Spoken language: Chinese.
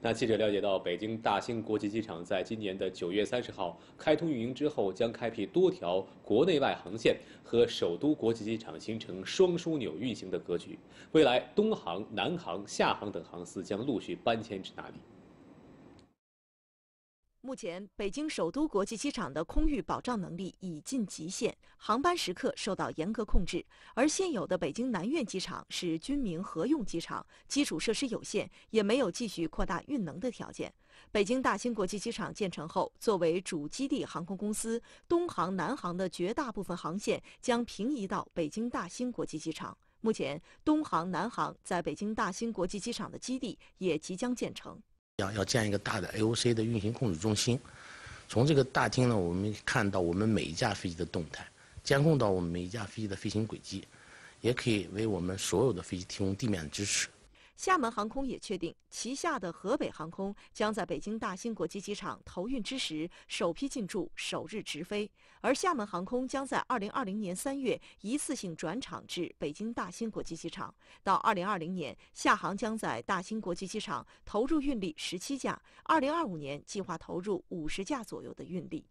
那记者了解到，北京大兴国际机场在今年的九月三十号开通运营之后，将开辟多条国内外航线，和首都国际机场形成双枢纽运行的格局。未来，东航、南航、厦航等航司将陆续搬迁至哪里？目前，北京首都国际机场的空域保障能力已近极限，航班时刻受到严格控制。而现有的北京南苑机场是军民合用机场，基础设施有限，也没有继续扩大运能的条件。北京大兴国际机场建成后，作为主基地，航空公司东航、南航的绝大部分航线将平移到北京大兴国际机场。目前，东航、南航在北京大兴国际机场的基地也即将建成。要要建一个大的 AOC 的运行控制中心，从这个大厅呢，我们看到我们每一架飞机的动态，监控到我们每一架飞机的飞行轨迹，也可以为我们所有的飞机提供地面支持。厦门航空也确定，旗下的河北航空将在北京大兴国际机场投运之时，首批进驻首日直飞；而厦门航空将在2020年3月一次性转场至北京大兴国际机场。到2020年，厦航将在大兴国际机场投入运力17架，2025年计划投入50架左右的运力。